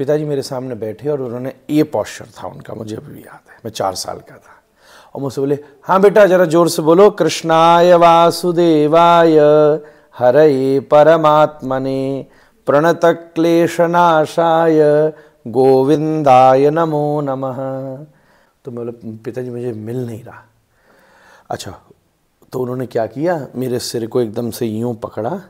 पिताजी मेरे सामने बैठे और उन्होंने ये पॉस्चर था उनका मुझे अभी भी याद है मैं चार साल का था और मुझसे बोले हाँ बेटा जरा जोर से बोलो कृष्णाय वासुदेवाय हरे परमात्मने प्रणत क्लेशनाशाय गोविंदाय नमो नमः तो मतलब पिताजी मुझे मिल नहीं रहा अच्छा तो उन्होंने क्या किया मेरे सिर को एकदम से यूं पकड़ा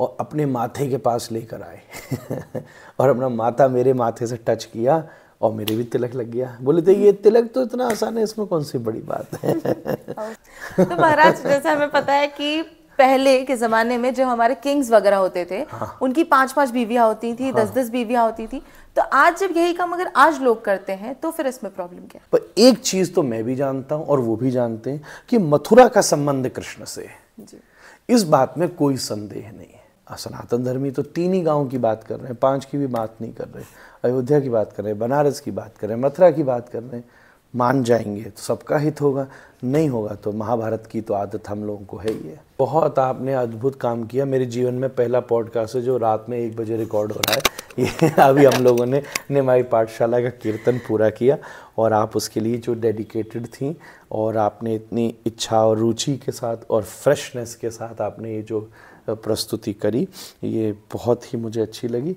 और अपने माथे के पास लेकर आए और अपना माथा मेरे माथे से टच किया और मेरे भी तिलक लग गया बोले तो ये तिलक तो इतना आसान है इसमें कौन सी बड़ी बात है तो महाराज जैसे हमें पता है कि पहले के जमाने में जो हमारे किंग्स वगैरह होते थे हाँ। उनकी पांच पांच बीवियां होती थी हाँ। दस दस बीवियां होती थी तो आज जब यही काम अगर आज लोग करते हैं तो फिर इसमें प्रॉब्लम क्या पर एक चीज तो मैं भी जानता हूं और वो भी जानते हैं कि मथुरा का संबंध कृष्ण से है इस बात में कोई संदेह नहीं है सनातन धर्मी तो तीन ही गाँव की बात कर रहे हैं पाँच की भी बात नहीं कर रहे अयोध्या की बात कर रहे हैं बनारस की बात कर रहे हैं मथुरा की बात कर रहे हैं मान जाएंगे तो सबका हित होगा नहीं होगा तो महाभारत की तो आदत हम लोगों को है ही है बहुत आपने अद्भुत काम किया मेरे जीवन में पहला पॉडकास्ट है जो रात में एक बजे रिकॉर्ड हो रहा है ये अभी हम लोगों ने निमाई पाठशाला का कीर्तन पूरा किया और आप उसके लिए जो डेडिकेटेड थी और आपने इतनी इच्छा और रुचि के साथ और फ्रेशनेस के साथ आपने ये जो प्रस्तुति करी ये बहुत ही मुझे अच्छी लगी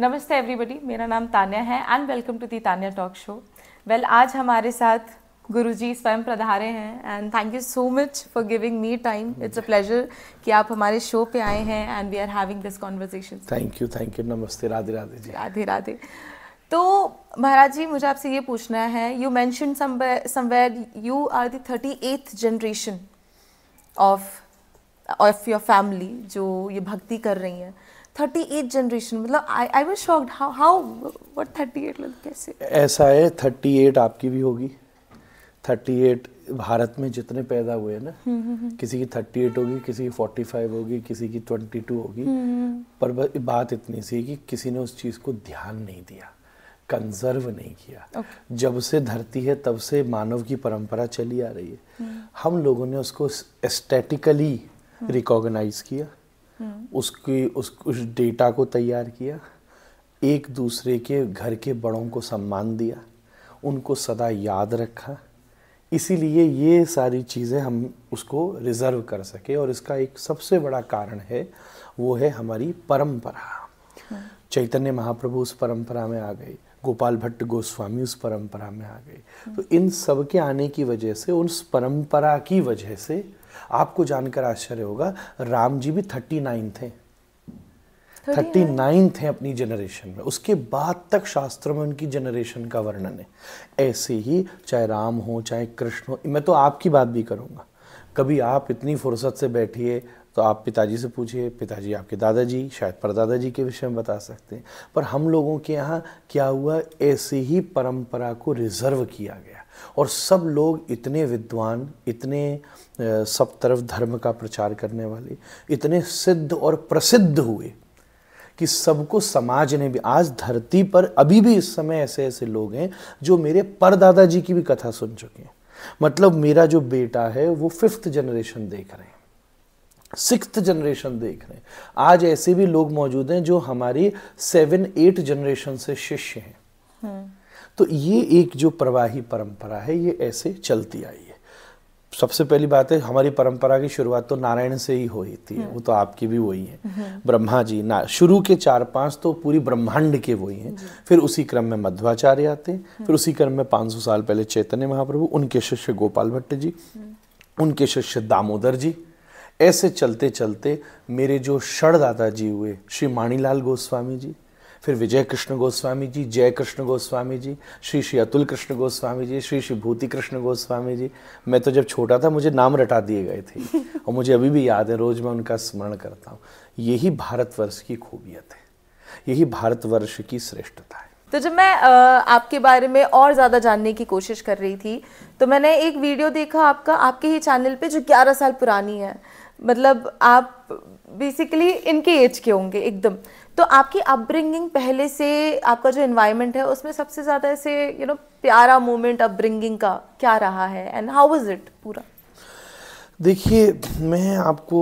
नमस्ते एवरीबॉडी मेरा नाम तान्या है and welcome to the Tanya talk show well आज हमारे साथ गुरुजी स्वयं प्रधारे हैं and thank you so much for giving me time it's a pleasure कि आप हमारे शो पे आए हैं and we are having this conversation thank you thank you नमस्ते राधे राधे जी राधे राधे तो महाराज जी मुझे आपसे ये पूछना है you mention somewhere you are the thirty eighth generation of of your family जो ये भक्ति कर रही है थर्टी एट जनरेशन मतलब I I was shocked how how what thirty eight मतलब कैसे ऐसा है थर्टी एट आपकी भी होगी थर्टी एट भारत में जितने पैदा हुए ना हम्म, हम्म, हम्म। किसी की थर्टी एट होगी किसी की फोर्टी फाइव होगी किसी की ट्वेंटी टू होगी पर बात इतनी सी है कि किसी ने उस चीज़ को ध्यान नहीं दिया कंजर्व नहीं किया okay. जब से धरती है तब से मानव की परंपरा चली आ रही है hmm. हम लोगों ने उसको एस्टेटिकली रिकॉग्नाइज hmm. किया hmm. उसकी उस उस डेटा को तैयार किया एक दूसरे के घर के बड़ों को सम्मान दिया उनको सदा याद रखा इसीलिए ये सारी चीज़ें हम उसको रिज़र्व कर सके और इसका एक सबसे बड़ा कारण है वो है हमारी परंपरा hmm. चैतन्य महाप्रभु उस परंपरा में आ गए गोपाल भट्ट गोस्वामी उस परंपरा में आ गए तो इन सब के आने की वजह से उस परंपरा की वजह से आपको जानकर आश्चर्य होगा राम जी भी थर्टी नाइन थे थर्टी नाइन थे अपनी जनरेशन में उसके बाद तक शास्त्र में उनकी जनरेशन का वर्णन है ऐसे ही चाहे राम हो चाहे कृष्ण हो मैं तो आपकी बात भी करूँगा कभी आप इतनी फुर्सत से बैठिए तो आप पिताजी से पूछिए पिताजी आपके दादाजी शायद परदादाजी के विषय में बता सकते हैं पर हम लोगों के यहाँ क्या हुआ ऐसी ही परंपरा को रिजर्व किया गया और सब लोग इतने विद्वान इतने सब तरफ धर्म का प्रचार करने वाले इतने सिद्ध और प्रसिद्ध हुए कि सबको समाज ने भी आज धरती पर अभी भी इस समय ऐसे ऐसे लोग हैं जो मेरे परदादाजी की भी कथा सुन चुके हैं मतलब मेरा जो बेटा है वो फिफ्थ जनरेशन देख रहे हैं सिक्स जनरेशन देख रहे हैं आज ऐसे भी लोग मौजूद हैं जो हमारी सेवन एट जनरेशन से शिष्य हैं हम्म। तो ये एक जो प्रवाही परंपरा है ये ऐसे चलती आई है सबसे पहली बात है हमारी परंपरा की शुरुआत तो नारायण से ही हुई थी हम्म। वो तो आपकी भी वही है हम्म। ब्रह्मा जी ना शुरू के चार पांच तो पूरी ब्रह्मांड के वही हैं फिर उसी क्रम में मध्वाचार्य आते हैं फिर उसी क्रम में 500 साल पहले चैतन्य महाप्रभु उनके शिष्य गोपाल भट्ट जी उनके शिष्य दामोदर जी ऐसे चलते चलते मेरे जो दादा जी हुए श्री माणीलाल गोस्वामी जी फिर विजय कृष्ण गोस्वामी जी जय कृष्ण गोस्वामी जी श्री श्री अतुल कृष्ण गोस्वामी जी श्री श्री भूति कृष्ण गोस्वामी जी मैं तो जब छोटा था मुझे नाम रटा दिए गए थे और मुझे अभी भी याद है रोज़ मैं उनका स्मरण करता हूँ यही भारतवर्ष की खूबियत है यही भारतवर्ष की श्रेष्ठता है तो जब मैं आपके बारे में और ज़्यादा जानने की कोशिश कर रही थी तो मैंने एक वीडियो देखा आपका आपके ही चैनल पे जो 11 साल पुरानी है मतलब आप बेसिकली इनके एज के होंगे एकदम तो आपकी अपब्रिंगिंग पहले से आपका जो इन्वायरमेंट है उसमें सबसे ज़्यादा ऐसे यू नो प्यारा मोमेंट अपब्रिंगिंग का क्या रहा है एंड हाउ वाज इट पूरा देखिए मैं आपको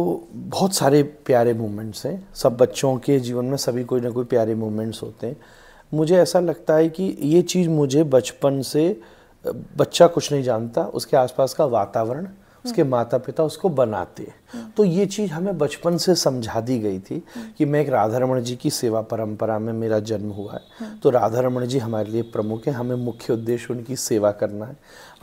बहुत सारे प्यारे मोमेंट्स हैं सब बच्चों के जीवन में सभी कोई ना कोई प्यारे मोमेंट्स होते हैं मुझे ऐसा लगता है कि ये चीज़ मुझे बचपन से बच्चा कुछ नहीं जानता उसके आसपास का वातावरण उसके माता पिता उसको बनाते तो ये चीज़ हमें बचपन से समझा दी गई थी कि मैं एक राधारमण जी की सेवा परंपरा में मेरा जन्म हुआ है तो राधारमण जी हमारे लिए प्रमुख है हमें मुख्य उद्देश्य उनकी सेवा करना है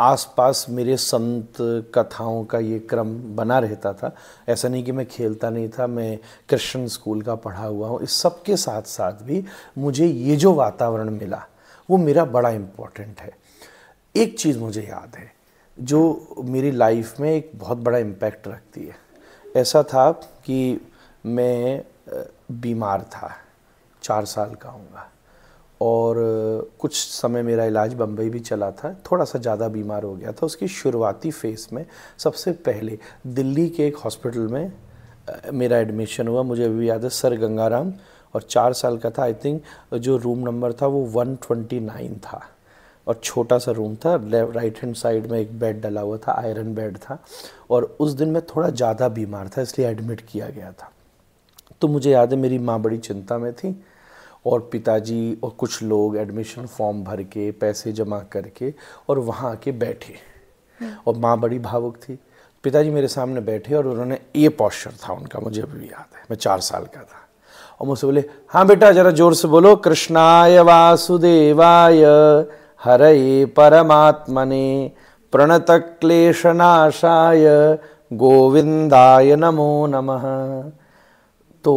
आसपास मेरे संत कथाओं का ये क्रम बना रहता था ऐसा नहीं कि मैं खेलता नहीं था मैं क्रिश्चन स्कूल का पढ़ा हुआ हूँ इस सब के साथ साथ भी मुझे ये जो वातावरण मिला वो मेरा बड़ा इम्पोर्टेंट है एक चीज़ मुझे याद है जो मेरी लाइफ में एक बहुत बड़ा इम्पैक्ट रखती है ऐसा था कि मैं बीमार था चार साल का हूँगा और कुछ समय मेरा इलाज बम्बई भी चला था थोड़ा सा ज़्यादा बीमार हो गया था उसकी शुरुआती फेस में सबसे पहले दिल्ली के एक हॉस्पिटल में मेरा एडमिशन हुआ मुझे अभी याद है सर गंगाराम और चार साल का था आई थिंक जो रूम नंबर था वो 129 था और छोटा सा रूम था राइट हैंड साइड में एक बेड डला हुआ था आयरन बेड था और उस दिन मैं थोड़ा ज़्यादा बीमार था इसलिए एडमिट किया गया था तो मुझे याद है मेरी माँ बड़ी चिंता में थी और पिताजी और कुछ लोग एडमिशन फॉर्म भर के पैसे जमा करके और वहाँ आके बैठे हम्म। और माँ बड़ी भावुक थी पिताजी मेरे सामने बैठे और उन्होंने ये पॉस्चर था उनका मुझे अभी भी याद है मैं चार साल का था और मुझसे बोले हाँ बेटा जरा जोर से बोलो कृष्णाय वासुदेवाय हरये परमात्मने प्रणतक्लेशनाशाय गोविंदाय नमो नमः तो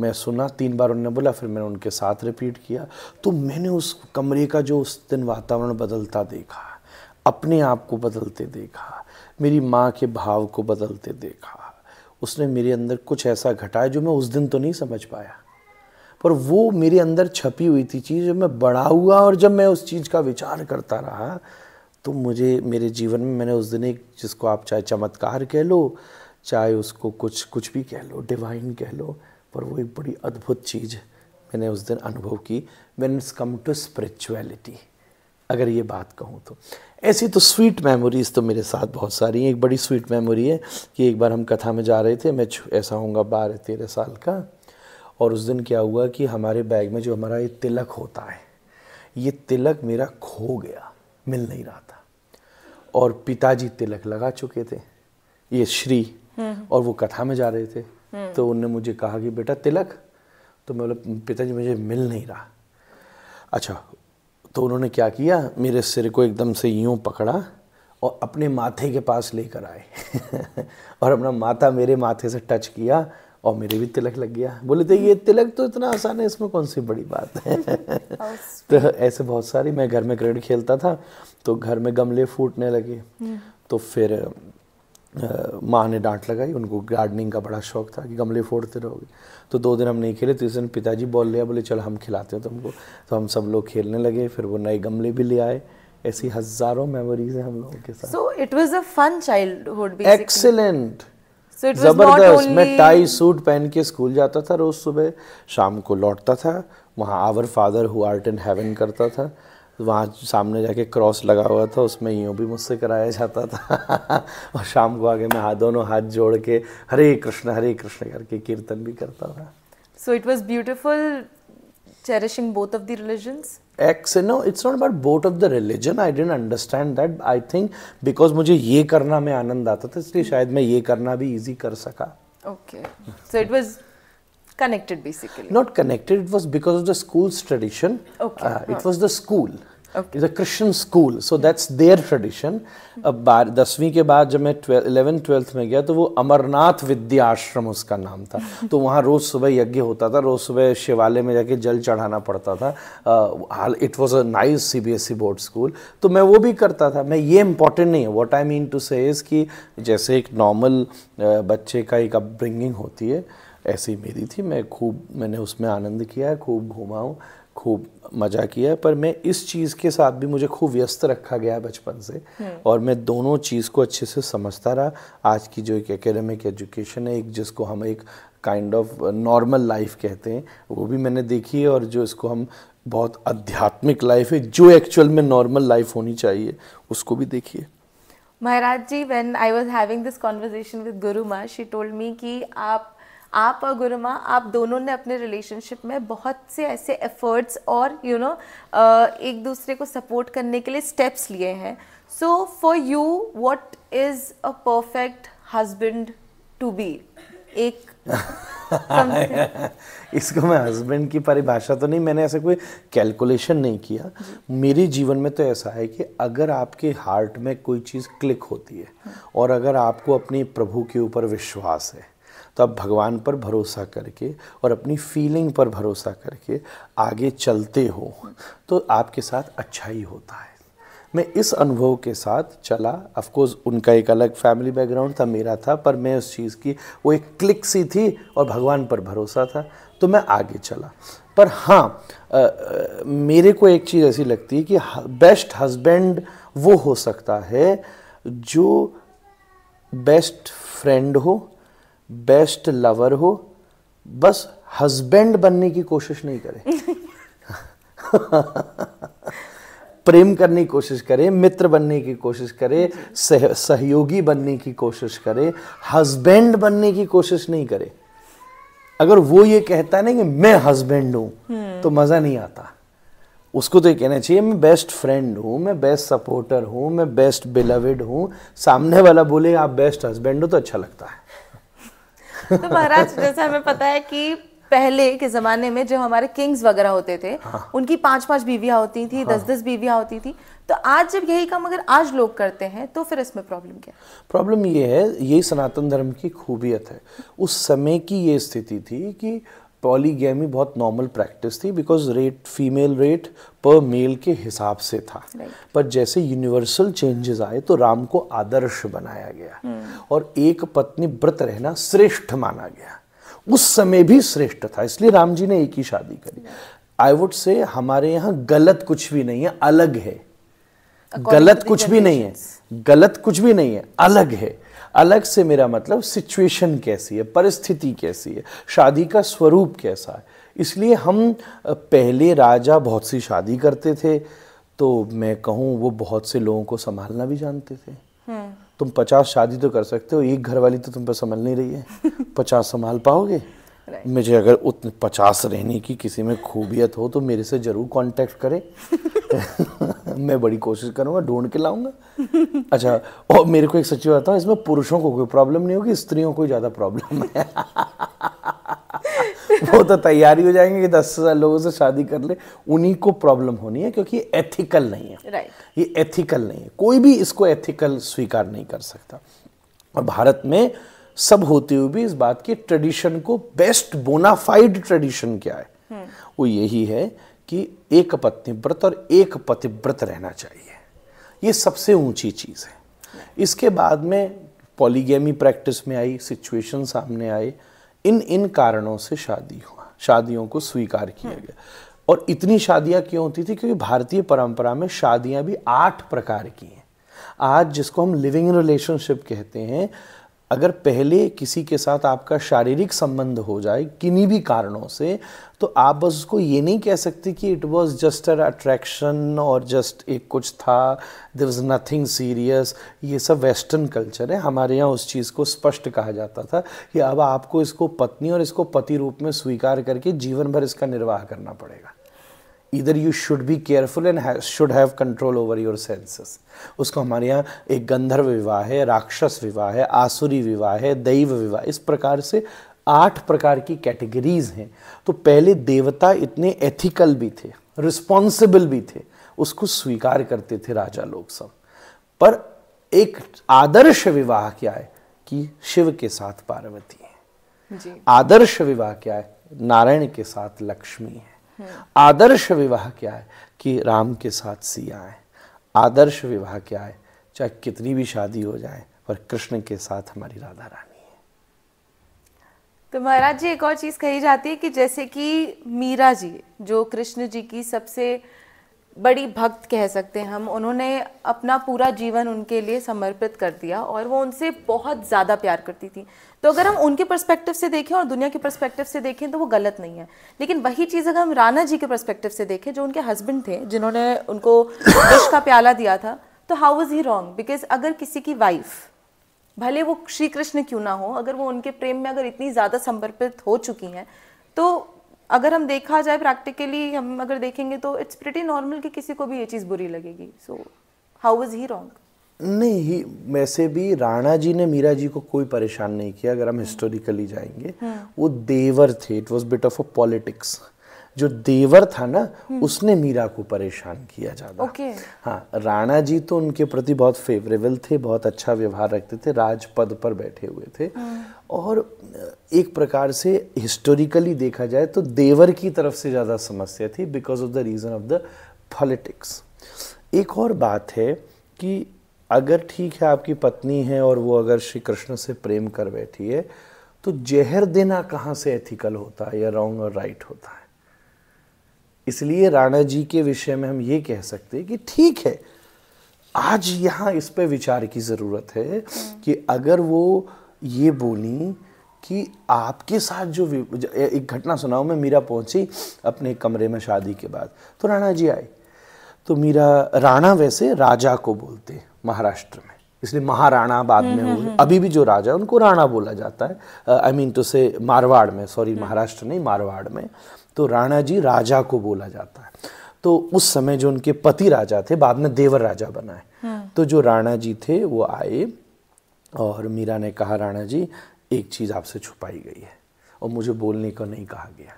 मैं सुना तीन बार उन्होंने बोला फिर मैंने उनके साथ रिपीट किया तो मैंने उस कमरे का जो उस दिन वातावरण बदलता देखा अपने आप को बदलते देखा मेरी माँ के भाव को बदलते देखा उसने मेरे अंदर कुछ ऐसा घटाया जो मैं उस दिन तो नहीं समझ पाया पर वो मेरे अंदर छपी हुई थी चीज़ जब मैं बड़ा हुआ और जब मैं उस चीज़ का विचार करता रहा तो मुझे मेरे जीवन में मैंने उस दिन एक जिसको आप चाहे चमत्कार कह लो चाहे उसको कुछ कुछ भी कह लो डिवाइन कह लो पर वो एक बड़ी अद्भुत चीज़ मैंने उस दिन अनुभव की when it's come to spirituality अगर ये बात कहूँ तो ऐसी तो स्वीट मेमोरीज़ तो मेरे साथ बहुत सारी हैं एक बड़ी स्वीट मेमोरी है कि एक बार हम कथा में जा रहे थे मैं ऐसा होऊंगा बारह तेरह साल का और उस दिन क्या हुआ कि हमारे बैग में जो हमारा ये तिलक होता है ये तिलक मेरा खो गया मिल नहीं रहा था और पिताजी तिलक लगा चुके थे ये श्री हम्म। और वो कथा में जा रहे थे हम्म। तो उनने मुझे कहा कि बेटा तिलक तो मैं बोला पिताजी मुझे मिल नहीं रहा अच्छा तो उन्होंने क्या किया मेरे सिर को एकदम से यूँ पकड़ा और अपने माथे के पास लेकर आए और अपना माथा मेरे माथे से टच किया और मेरे भी तिलक लग गया बोले तो ये तिलक तो इतना आसान है इसमें कौन सी बड़ी बात है तो ऐसे बहुत सारी मैं घर में क्रिकेट खेलता था तो घर में गमले फूटने लगे हम्म। तो फिर माँ ने डांट लगाई उनको गार्डनिंग का बड़ा शौक था कि गमले फोड़ते रहोगे तो दो दिन हम नहीं खेले तीसरे दिन पिताजी बॉल लिया बोले चल हम खिलाते हैं तुमको तो हम सब लोग खेलने लगे फिर वो नए गमले भी ले आए ऐसी हजारों मेमोरीज हैं हम लोगों के साथ so it was a fun childhood excellent ज़बरदस्त मैं टाई सूट पहन के स्कूल जाता था रोज़ सुबह शाम को लौटता था वहाँ our father who art and heaven करता था वहाँ सामने जाके क्रॉस लगा हुआ था उसमें यूँ भी मुझसे कराया जाता था और शाम को आगे मैं हाथ दोनों हाथ जोड़ के हरे कृष्ण हरे कृष्ण करके कीर्तन भी करता था so it was beautiful cherishing both of the religions? Ex no it's not about both of the religion I don't understand that I think because मुझे ये करना में आनंद आता था इसलिए शायद मैं ये करना भी ईजी कर सका okay so it was connected basically not connected it was because of the school's tradition okay uh, it was the school okay. Is a Christian school so that's their tradition अब बार दसवीं के बाद जब मैं twelfth eleven twelfth में गया तो वो अमरनाथ विद्या आश्रम उसका नाम था तो वहाँ रोज़ सुबह यज्ञ होता था रोज़ सुबह शिवालय में जाके जल चढ़ाना पड़ता था हाल it was a nice C B S E board school तो मैं वो भी करता था मैं ये इंपॉर्टेंट नहीं है वॉट आई मीन टू से कि जैसे एक नॉर्मल बच्चे का एक अपब्रिंगिंग होती है ऐसी मेरी थी मैं खूब मैंने उसमें आनंद किया है खूब घूमा हूँ खूब मज़ा किया है पर मैं इस चीज़ के साथ भी मुझे खूब व्यस्त रखा गया है बचपन से हम्म। और मैं दोनों चीज़ को अच्छे से समझता रहा आज की जो एक एकेडमिक एजुकेशन है एक जिसको हम एक काइंड ऑफ नॉर्मल लाइफ कहते हैं वो भी मैंने देखी है और जो इसको हम बहुत आध्यात्मिक लाइफ है जो एक्चुअल में नॉर्मल लाइफ होनी चाहिए उसको भी देखिए Maharaj ji when I was having this conversation with Gurumaa she told me कि आप आप और गुरुमा आप दोनों ने अपने रिलेशनशिप में बहुत से ऐसे एफर्ट्स और यू you नो know, एक दूसरे को सपोर्ट करने के लिए स्टेप्स लिए हैं so for you what is a perfect husband to be एक इसको मैं हस्बैंड की परिभाषा तो नहीं मैंने ऐसे कोई कैलकुलेशन नहीं किया मेरे जीवन में तो ऐसा है कि अगर आपके हार्ट में कोई चीज़ क्लिक होती है और अगर आपको अपने प्रभु के ऊपर विश्वास है तो आप भगवान पर भरोसा करके और अपनी फीलिंग पर भरोसा करके आगे चलते हो तो आपके साथ अच्छा ही होता है मैं इस अनुभव के साथ चला अफकोर्स उनका एक अलग फैमिली बैकग्राउंड था मेरा था पर मैं उस चीज़ की वो एक क्लिक सी थी और भगवान पर भरोसा था तो मैं आगे चला पर हाँ आ, आ, मेरे को एक चीज़ ऐसी लगती है कि बेस्ट हस्बैंड वो हो सकता है जो बेस्ट फ्रेंड हो बेस्ट लवर हो बस हस्बैंड बनने की कोशिश नहीं करें प्रेम करने की कोशिश करे मित्र बनने की कोशिश करे सह, सहयोगी बनने की कोशिश करे हस्बैंड बनने की कोशिश नहीं करे अगर वो ये कहता है ना कि मैं हस्बैंड हूं हम्म। तो मजा नहीं आता उसको तो ये कहना चाहिए मैं बेस्ट फ्रेंड हूं मैं बेस्ट सपोर्टर हूं मैं बेस्ट बिलविड हूं सामने वाला बोले आप बेस्ट हस्बैंड हो तो अच्छा लगता है तो महाराज जैसे हमें पता है कि पहले के जमाने में जो हमारे किंग्स वगैरह होते थे हाँ। उनकी पांच पांच बीवियां होती थी हाँ। दस दस बीवियां होती थी तो आज जब यही काम अगर आज लोग करते हैं तो फिर इसमें प्रॉब्लम क्या प्रॉब्लम ये है यही सनातन धर्म की खूबियत है उस समय की ये स्थिति थी कि पॉलीगेमी बहुत नॉर्मल प्रैक्टिस थी बिकॉज रेट फीमेल रेट पर मेल के हिसाब से था right. पर जैसे यूनिवर्सल चेंजेस आए तो राम को आदर्श बनाया गया hmm. और एक पत्नी व्रत रहना श्रेष्ठ माना गया उस समय भी श्रेष्ठ था इसलिए राम जी ने एक ही शादी करी आई वुड से हमारे यहाँ गलत कुछ भी नहीं है अलग है According गलत कुछ भी नहीं है गलत कुछ भी नहीं है अलग है अलग से मेरा मतलब सिचुएशन कैसी है परिस्थिति कैसी है शादी का स्वरूप कैसा है इसलिए हम पहले राजा बहुत सी शादी करते थे तो मैं कहूँ वो बहुत से लोगों को संभालना भी जानते थे हम्म। तुम पचास शादी तो कर सकते हो एक घर वाली तो तुम पर संभल नहीं रही है पचास संभाल पाओगे right. मुझे अगर उतने पचास रहने की किसी में खूबियत हो तो मेरे से ज़रूर कांटेक्ट करें मैं बड़ी कोशिश करूंगा ढूंढ के लाऊंगा अच्छा और मेरे को एक सच्ची बात है इसमें पुरुषों को कोई प्रॉब्लम नहीं होगी स्त्रियों को ज़्यादा प्रॉब्लम है वो तो तैयारी हो जाएंगे कि दस हजार लोगों से शादी कर ले उन्हीं को प्रॉब्लम होनी है क्योंकि ये एथिकल नहीं है right. ये एथिकल नहीं है कोई भी इसको एथिकल स्वीकार नहीं कर सकता और भारत में सब होते हुए भी इस बात की ट्रेडिशन को बेस्ट बोनाफाइड ट्रेडिशन क्या है वो यही है कि एक व्रत और एक पतिव्रत रहना चाहिए ये सबसे ऊंची चीज़ है इसके बाद में पॉलीगेमी प्रैक्टिस में आई सिचुएशन सामने आए इन इन कारणों से शादी हुआ शादियों को स्वीकार किया हम्म। गया और इतनी शादियां क्यों होती थी क्योंकि भारतीय परंपरा में शादियां भी आठ प्रकार की हैं आज जिसको हम लिविंग इन रिलेशनशिप कहते हैं अगर पहले किसी के साथ आपका शारीरिक संबंध हो जाए किन्हीं भी कारणों से तो आप बस उसको ये नहीं कह सकते कि it was just uh attraction और जस्ट एक कुछ था देर इज़ नथिंग सीरियस ये सब वेस्टर्न कल्चर है हमारे यहाँ उस चीज़ को स्पष्ट कहा जाता था कि अब आपको इसको पत्नी और इसको पति रूप में स्वीकार करके जीवन भर इसका निर्वाह करना पड़ेगा इधर you should be careful and should have control over your senses उसको हमारे यहाँ एक गंधर्व विवाह है राक्षस विवाह है आसुरी विवाह है दैव विवाह इस प्रकार से आठ प्रकार की कैटेगरीज हैं तो पहले देवता इतने एथिकल भी थे रिस्पॉन्सिबल भी थे उसको स्वीकार करते थे राजा लोग सब पर एक आदर्श विवाह क्या है कि शिव के साथ पार्वती है जी। आदर्श विवाह क्या है नारायण के साथ लक्ष्मी है आदर्श विवाह क्या है कि राम के साथ सिया है आदर्श विवाह क्या है चाहे कितनी भी शादी हो जाए पर कृष्ण के साथ हमारी राधा रानी तो महाराज जी एक और चीज़ कही जाती है कि जैसे कि मीरा जी जो कृष्ण जी की सबसे बड़ी भक्त कह सकते हैं हम उन्होंने अपना पूरा जीवन उनके लिए समर्पित कर दिया और वो उनसे बहुत ज़्यादा प्यार करती थी तो अगर हम उनके पर्सपेक्टिव से देखें और दुनिया के पर्सपेक्टिव से देखें तो वो गलत नहीं है लेकिन वही चीज़ अगर हम राना जी के पर्सपेक्टिव से देखें जो उनके हस्बैंड थे जिन्होंने उनको विश का प्याला दिया था तो how is he wrong because अगर किसी की वाइफ भले वो श्री कृष्ण क्यों ना हो अगर वो उनके प्रेम में अगर इतनी ज़्यादा समर्पित हो चुकी हैं तो अगर हम देखा जाए प्रैक्टिकली हम अगर देखेंगे तो इट्स प्रिटी नॉर्मल कि किसी को भी ये चीज़ बुरी लगेगी so how is he wrong नहीं ही वैसे भी राणा जी ने मीरा जी को कोई परेशान नहीं किया अगर हम हिस्टोरिकली हम्म। जाएंगे हम्म। वो देवर थे it was bit of a politics जो देवर था ना हम्म। उसने मीरा को परेशान किया ज्यादा okay. हाँ राणा जी तो उनके प्रति बहुत फेवरेबल थे बहुत अच्छा व्यवहार रखते थे राजपद पर बैठे हुए थे हाँ। और एक प्रकार से हिस्टोरिकली देखा जाए तो देवर की तरफ से ज्यादा समस्या थी because of the reason of the politics एक और बात है कि अगर ठीक है आपकी पत्नी है और वो अगर श्री कृष्ण से प्रेम कर बैठी है तो जहर देना कहाँ से एथिकल होता है या रॉन्ग और राइट होता है इसलिए राणा जी के विषय में हम ये कह सकते हैं कि ठीक है आज यहाँ इस पर विचार की ज़रूरत है कि अगर वो ये बोली कि आपके साथ जो एक घटना सुनाओ मैं मीरा पहुंची अपने कमरे में शादी के बाद तो राणा जी आए तो मीरा राणा वैसे राजा को बोलते महाराष्ट्र में इसलिए महाराणा बाद में हम्म, हुए हम्म, हम्म। अभी भी जो राजा है उनको राणा बोला जाता है आई मीन टू से मारवाड़ में सॉरी महाराष्ट्र नहीं मारवाड़ में तो राणा जी राजा को बोला जाता है तो उस समय जो उनके पति राजा थे बाद में देवर राजा बनाए तो जो राणा जी थे वो आए और मीरा ने कहा राणा जी एक चीज़ आपसे छुपाई गई है और मुझे बोलने को नहीं कहा गया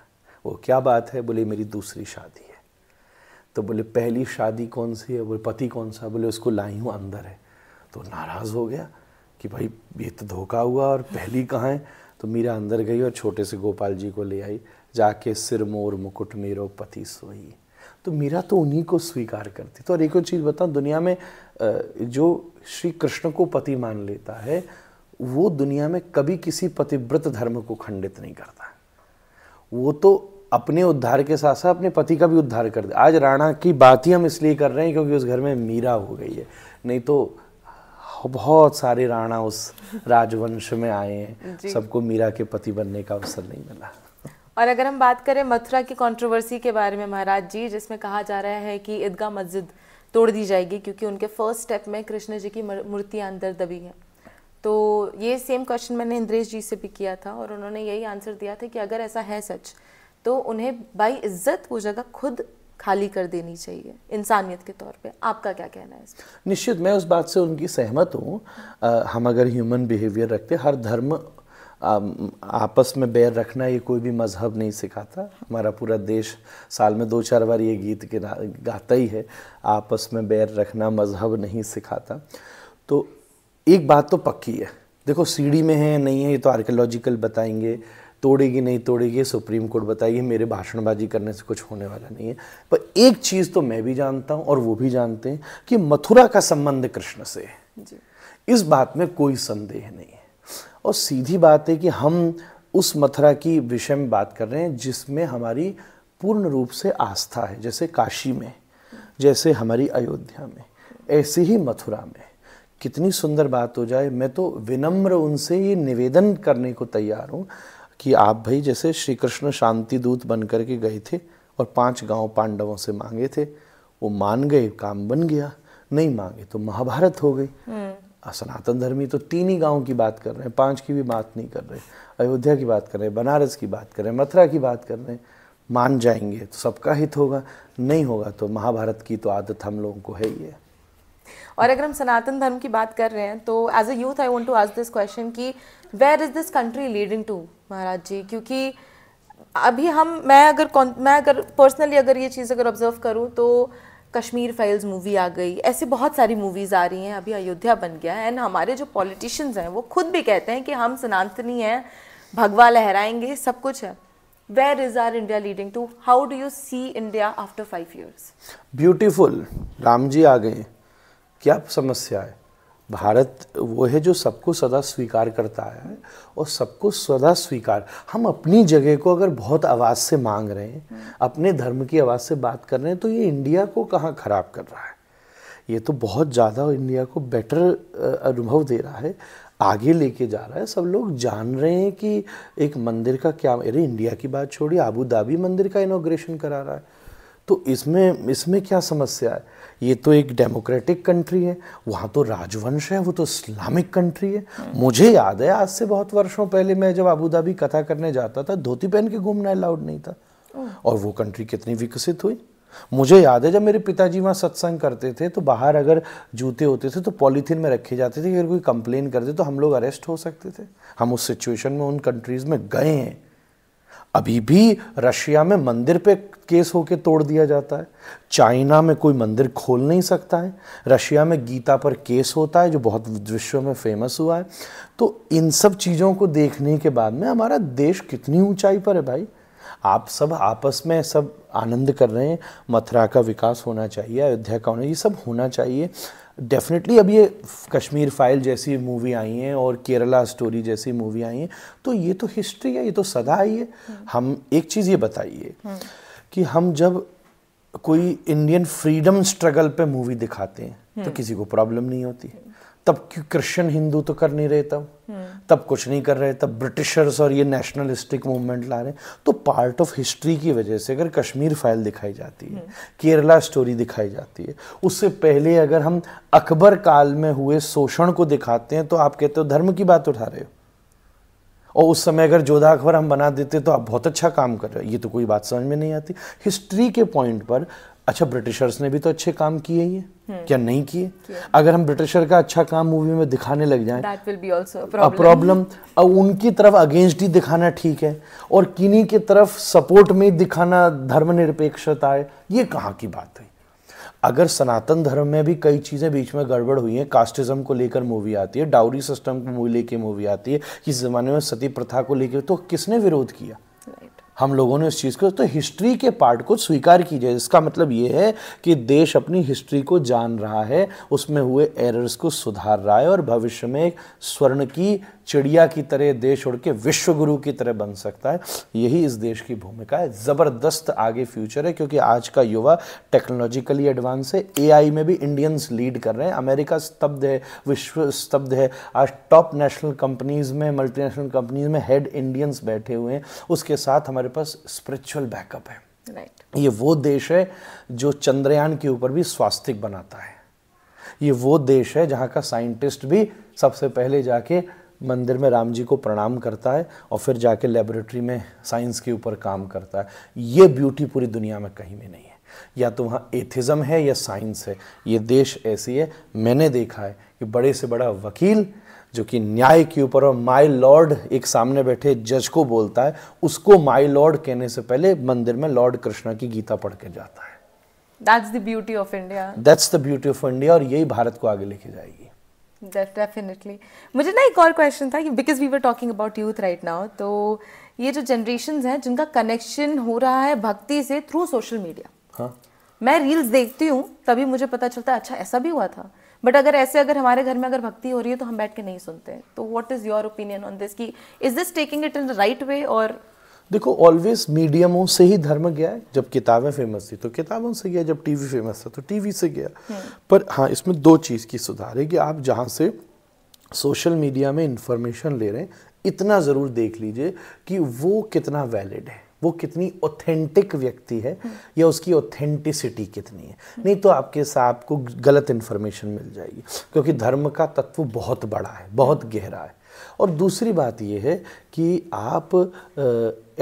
वो क्या बात है बोले मेरी दूसरी शादी है तो बोले पहली शादी कौन सी है बोले पति कौन सा बोले उसको लाई हूँ अंदर है तो नाराज़ हो गया कि भाई ये तो धोखा हुआ और पहली कहाँ है तो मीरा अंदर गई और छोटे से गोपाल जी को ले आई जाके सिर मोर मुकुट मेरो पति सोई तो मीरा तो उन्हीं को स्वीकार करती तो और एक और चीज़ बताऊँ दुनिया में जो श्री कृष्ण को पति मान लेता है वो दुनिया में कभी किसी पतिव्रत धर्म को खंडित नहीं करता वो तो अपने उद्धार के साथ साथ अपने पति का भी उद्धार कर दे आज राणा की बात ही हम इसलिए कर रहे हैं क्योंकि उस घर में मीरा हो गई है नहीं तो बहुत सारे राणा उस राजवंश में आए हैं सबको मीरा के पति बनने का अवसर नहीं मिला और अगर हम बात करें मथुरा की कंट्रोवर्सी के बारे में महाराज जी जिसमें कहा जा रहा है कि ईदगाह मस्जिद तोड़ दी जाएगी क्योंकि उनके फर्स्ट स्टेप में कृष्ण जी की मूर्तियाँ अंदर दबी हैं तो ये सेम क्वेश्चन मैंने इंद्रेश जी से भी किया था और उन्होंने यही आंसर दिया था कि अगर ऐसा है सच तो उन्हें बाई इज्जत वो जगह खुद खाली कर देनी चाहिए इंसानियत के तौर पे आपका क्या कहना है निश्चित मैं उस बात से उनकी सहमत हूँ हम अगर ह्यूमन बिहेवियर रखते हर धर्म आ, आपस में बैर रखना ये कोई भी मज़हब नहीं सिखाता हमारा पूरा देश साल में दो चार बार ये गीत गाता ही है आपस में बैर रखना मज़हब नहीं सिखाता तो एक बात तो पक्की है देखो सीढ़ी में है नहीं है ये तो आर्कोलॉजिकल बताएंगे तोड़ेगी नहीं तोड़ेगी सुप्रीम कोर्ट बताइए मेरे भाषणबाजी करने से कुछ होने वाला नहीं है पर एक चीज़ तो मैं भी जानता हूँ और वो भी जानते हैं कि मथुरा का संबंध कृष्ण से है इस बात में कोई संदेह नहीं है और सीधी बात है कि हम उस मथुरा की विषय में बात कर रहे हैं जिसमें हमारी पूर्ण रूप से आस्था है जैसे काशी में जैसे हमारी अयोध्या में ऐसे ही मथुरा में कितनी सुंदर बात हो जाए मैं तो विनम्र उनसे ये निवेदन करने को तैयार हूँ कि आप भाई जैसे श्री कृष्ण शांति दूत बन के गए थे और पांच गांव पांडवों से मांगे थे वो मान गए काम बन गया नहीं मांगे तो महाभारत हो गई हम्म। सनातन धर्मी तो तीन ही गाँव की बात कर रहे हैं पांच की भी बात नहीं कर रहे अयोध्या की बात कर रहे हैं बनारस की बात कर रहे हैं मथुरा की बात कर रहे हैं मान जाएंगे तो सबका हित होगा नहीं होगा तो महाभारत की तो आदत हम लोगों को है ही है और अगर हम सनातन धर्म की बात कर रहे हैं तो as a youth I want to ask this question कि where is this country leading to Maharaj ji क्योंकि अभी हम मैं अगर मैं अगर पर्सनली अगर ये चीज़ अगर ऑब्जर्व करूँ तो कश्मीर फाइल्स मूवी आ गई ऐसे बहुत सारी मूवीज़ आ रही हैं अभी अयोध्या बन गया है एंड हमारे जो पॉलिटिशियंस हैं वो खुद भी कहते हैं कि हम सनातनी हैं भगवा लहराएंगे सब कुछ है where is our India leading to how do you see India after five years beautiful Ram ji आ गए क्या समस्या है भारत वो है जो सबको सदा स्वीकार करता है और सबको सदा स्वीकार हम अपनी जगह को अगर बहुत आवाज़ से मांग रहे हैं अपने धर्म की आवाज़ से बात कर रहे हैं तो ये इंडिया को कहाँ ख़राब कर रहा है ये तो बहुत ज़्यादा इंडिया को बेटर अनुभव दे रहा है आगे लेके जा रहा है सब लोग जान रहे हैं कि एक मंदिर का क्या अरे इंडिया की बात छोड़िए आबू धाबी मंदिर का इनोग्रेशन करा रहा है तो इसमें इसमें क्या समस्या है ये तो एक डेमोक्रेटिक कंट्री है वहाँ तो राजवंश है वो तो इस्लामिक कंट्री है मुझे याद है आज से बहुत वर्षों पहले मैं जब अबू धाबी कथा करने जाता था धोती पहन के घूमना अलाउड नहीं था और वो कंट्री कितनी विकसित हुई मुझे याद है जब मेरे पिताजी वहाँ सत्संग करते थे तो बाहर अगर जूते होते थे तो पॉलीथीन में रखे जाते थे अगर कोई कंप्लेन करते तो हम लोग अरेस्ट हो सकते थे हम उस सिचुएशन में उन कंट्रीज़ में गए हैं अभी भी रशिया में मंदिर पे केस होके तोड़ दिया जाता है चाइना में कोई मंदिर खोल नहीं सकता है रशिया में गीता पर केस होता है जो बहुत विश्व में फेमस हुआ है तो इन सब चीज़ों को देखने के बाद में हमारा देश कितनी ऊंचाई पर है भाई आप सब आपस में सब आनंद कर रहे हैं मथुरा का विकास होना चाहिए अयोध्या का होना ये सब होना चाहिए डेफिनेटली अब ये कश्मीर फाइल जैसी मूवी आई हैं और केरला स्टोरी जैसी मूवी आई हैं तो ये तो हिस्ट्री है ये तो सदा आई है हम एक चीज़ ये बताइए कि हम जब कोई इंडियन फ्रीडम स्ट्रगल पे मूवी दिखाते हैं तो किसी को प्रॉब्लम नहीं होती तब क्यों क्रिश्चियन हिंदू तो कर नहीं रहे तब तब कुछ नहीं कर रहे तब ब्रिटिशर्स और ये नेशनलिस्टिक मूवमेंट ला रहे तो पार्ट ऑफ हिस्ट्री की वजह से अगर कश्मीर फाइल दिखाई जाती है केरला स्टोरी दिखाई जाती है उससे पहले अगर हम अकबर काल में हुए शोषण को दिखाते हैं तो आप कहते हो धर्म की बात उठा रहे हो और उस समय अगर जोधा अकबर हम बना देते तो आप बहुत अच्छा काम कर रहे हो ये तो कोई बात समझ में नहीं आती हिस्ट्री के पॉइंट पर अच्छा ब्रिटिशर्स ने भी तो अच्छे काम किए ये हम्म। क्या नहीं किए अगर हम ब्रिटिशर का अच्छा काम मूवी में दिखाने लग जाएं प्रॉब्लम अब उनकी तरफ अगेंस्ट ही दिखाना ठीक है और किन्हीं की तरफ सपोर्ट में दिखाना धर्मनिरपेक्षता है ये कहाँ की बात है अगर सनातन धर्म में भी कई चीज़ें बीच में गड़बड़ हुई हैं कास्टिज्म को लेकर मूवी आती है डाउरी सिस्टम को लेकर मूवी आती है किस ज़माने में सती प्रथा को लेकर तो किसने विरोध किया हम लोगों ने उस चीज़ को तो हिस्ट्री के पार्ट को स्वीकार कीजिए इसका मतलब ये है कि देश अपनी हिस्ट्री को जान रहा है उसमें हुए एरर्स को सुधार रहा है और भविष्य में एक स्वर्ण की चिड़िया की तरह देश उड़ के विश्वगुरु की तरह बन सकता है यही इस देश की भूमिका है ज़बरदस्त आगे फ्यूचर है क्योंकि आज का युवा टेक्नोलॉजिकली एडवांस है एआई में भी इंडियंस लीड कर रहे हैं अमेरिका स्तब्ध है विश्व स्तब्ध है आज टॉप नेशनल कंपनीज़ में मल्टीनेशनल कंपनीज़ में हेड इंडियंस बैठे हुए हैं उसके साथ हमारे हमारे पास स्पिरिचुअल बैकअप है right. ये वो देश है जो चंद्रयान के ऊपर भी स्वास्तिक बनाता है ये वो देश है जहाँ का साइंटिस्ट भी सबसे पहले जाके मंदिर में राम जी को प्रणाम करता है और फिर जाके लेबोरेटरी में साइंस के ऊपर काम करता है ये ब्यूटी पूरी दुनिया में कहीं में नहीं है या तो वहाँ एथिज्म है या साइंस है ये देश ऐसी है मैंने देखा है कि बड़े से बड़ा वकील जो कि न्याय के ऊपर और माय लॉर्ड एक सामने बैठे जज को बोलता है उसको माई लॉर्ड कहने से पहले मंदिर में लॉर्ड कृष्णा की गीता पढ़ के जाता है that's the beauty of India that's the beauty of India और यही भारत को आगे लेके जाएगी डेफिनेटली मुझे ना एक और क्वेश्चन था because we were talking about youth right now तो ये जो जनरेशन है जिनका कनेक्शन हो रहा है भक्ति से थ्रू सोशल मीडिया मैं रील्स देखती हूँ तभी मुझे पता चलता है अच्छा ऐसा भी हुआ था बट अगर ऐसे अगर हमारे घर में अगर भक्ति हो रही है तो हम बैठ के नहीं सुनते तो what is your opinion on this की is this taking it in the right way और देखो ऑलवेज मीडियमों से ही धर्म गया है जब किताबें फेमस थी तो किताबों से गया जब टीवी फेमस था तो टीवी से गया हम्म। पर हाँ इसमें दो चीज़ की सुधार है कि आप जहाँ से सोशल मीडिया में इंफॉर्मेशन ले रहे हैं इतना ज़रूर देख लीजिए कि वो कितना वैलिड है वो कितनी ऑथेंटिक व्यक्ति है या उसकी ऑथेंटिसिटी कितनी है नहीं तो आपके साथ को गलत इन्फॉर्मेशन मिल जाएगी क्योंकि धर्म का तत्व बहुत बड़ा है बहुत गहरा है और दूसरी बात यह है कि आप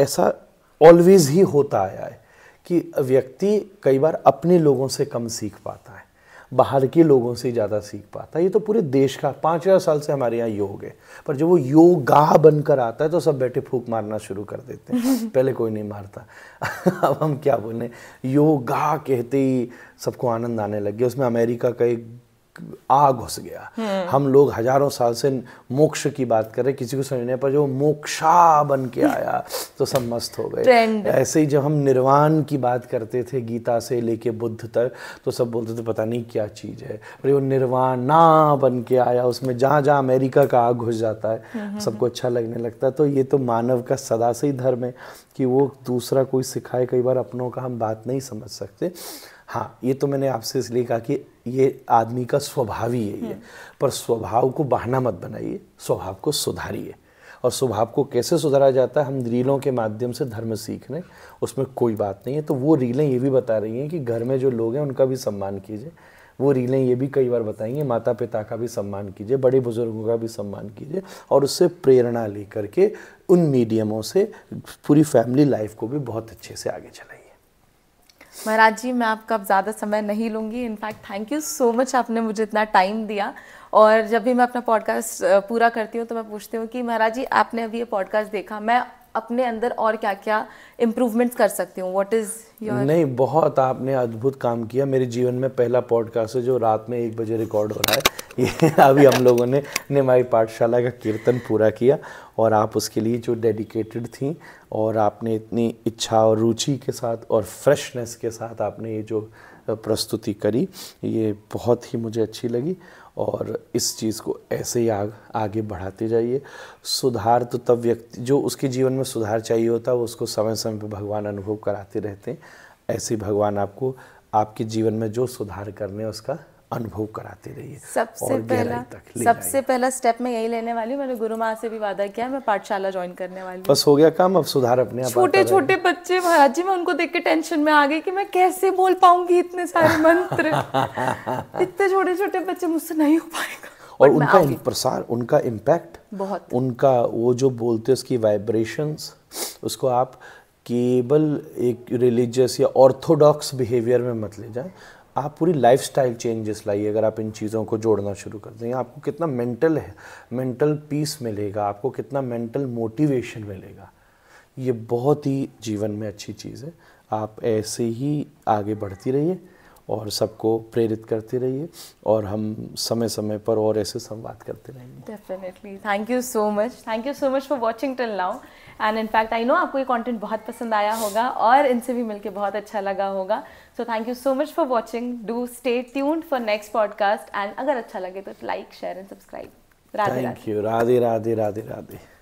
ऐसा ऑलवेज ही होता आया है कि व्यक्ति कई बार अपने लोगों से कम सीख पाता है बाहर के लोगों से ज़्यादा सीख पाता है ये तो पूरे देश का पाँच हज़ार साल से हमारे यहाँ योग है पर जब वो योगा बनकर आता है तो सब बैठे फूक मारना शुरू कर देते हैं पहले कोई नहीं मारता अब हम क्या बोलें योगा कहते ही सबको आनंद आने लग गया उसमें अमेरिका का एक आ घुस गया हम्म। हम लोग हजारों साल से मोक्ष की बात कर रहे किसी को समझने पर जो मोक्षा बन के आया तो सब मस्त हो गए ऐसे ही जब हम निर्वाण की बात करते थे गीता से लेके बुद्ध तक तो सब बोलते थे पता नहीं क्या चीज़ है पर वो निर्वाणा बन के आया उसमें जहाँ जहाँ अमेरिका का आग घुस जाता है सबको अच्छा लगने लगता है तो ये तो मानव का सदा से ही धर्म है कि वो दूसरा कोई सिखाए कई बार अपनों का हम बात नहीं समझ सकते हाँ ये तो मैंने आपसे इसलिए कहा कि ये आदमी का स्वभाव ही है ये हम्म। पर स्वभाव को बहाना मत बनाइए स्वभाव को सुधारिए और स्वभाव को कैसे सुधारा जाता है हम रीलों के माध्यम से धर्म सीख रहे उसमें कोई बात नहीं है तो वो रीलें ये भी बता रही हैं कि घर में जो लोग हैं उनका भी सम्मान कीजिए वो रीलें ये भी कई बार बताएंगे माता पिता का भी सम्मान कीजिए बड़े बुजुर्गों का भी सम्मान कीजिए और उससे प्रेरणा लेकर के उन मीडियमों से पूरी फैमिली लाइफ को भी बहुत अच्छे से आगे चलाइए महाराज जी मैं आपका अब ज़्यादा समय नहीं लूँगी in fact thank you so much आपने मुझे इतना टाइम दिया और जब भी मैं अपना पॉडकास्ट पूरा करती हूँ तो मैं पूछती हूँ कि महाराज जी आपने अभी ये पॉडकास्ट देखा मैं अपने अंदर और क्या क्या इम्प्रूवमेंट्स कर सकती हूँ वॉट इज़ योर नहीं बहुत आपने अद्भुत काम किया मेरे जीवन में पहला पॉडकास्ट है जो रात में एक बजे रिकॉर्ड हो रहा है ये अभी हम लोगों ने निमाई पाठशाला का कीर्तन पूरा किया और आप उसके लिए जो डेडिकेटेड थी और आपने इतनी इच्छा और रुचि के साथ और फ्रेशनेस के साथ आपने ये जो प्रस्तुति करी ये बहुत ही मुझे अच्छी लगी और इस चीज़ को ऐसे ही आग आगे बढ़ाते जाइए सुधार तो तब व्यक्ति जो उसके जीवन में सुधार चाहिए होता है वो उसको समय समय पर भगवान अनुभव कराते रहते हैं ऐसे भगवान आपको आपके जीवन में जो सुधार करने उसका अनुभव कराते रहिए सबसे पहला सबसे पहला स्टेप मैं यही लेने वाली हूँ मैंने गुरु माँ से भी वादा किया मैं पाठशाला ज्वाइन करने वाली बस हो गया काम अब सुधार अपने आप छोटे छोटे बच्चे महाराज जी मैं उनको देख के टेंशन में आ गई कि मैं कैसे बोल पाऊंगी इतने सारे मंत्र इतने छोटे छोटे बच्चे मुझसे नहीं हो पाएगा और उनका प्रसार उनका इम्पैक्ट बहुत उनका वो जो बोलते हैं उसकी वाइब्रेशंस उसको आप केवल एक रिलीजियस या ऑर्थोडॉक्स बिहेवियर में मत ले जाए आप पूरी लाइफ स्टाइल चेंजेस लाइए अगर आप इन चीज़ों को जोड़ना शुरू कर दें आपको कितना मेंटल है मेंटल पीस मिलेगा आपको कितना मेंटल मोटिवेशन मिलेगा ये बहुत ही जीवन में अच्छी चीज़ है आप ऐसे ही आगे बढ़ती रहिए और सबको प्रेरित करते रहिए और हम समय समय पर और ऐसे संवाद करते रहेंगे definitely thank you so much thank you so much for watching till now and in fact I know आपको ये कंटेंट बहुत पसंद आया होगा और इनसे भी मिलके बहुत अच्छा लगा होगा so thank you so much for watching do stay tuned for next podcast and अगर अच्छा लगे तो like share and subscribe Radhe Radhe Radhe Radhe Radhe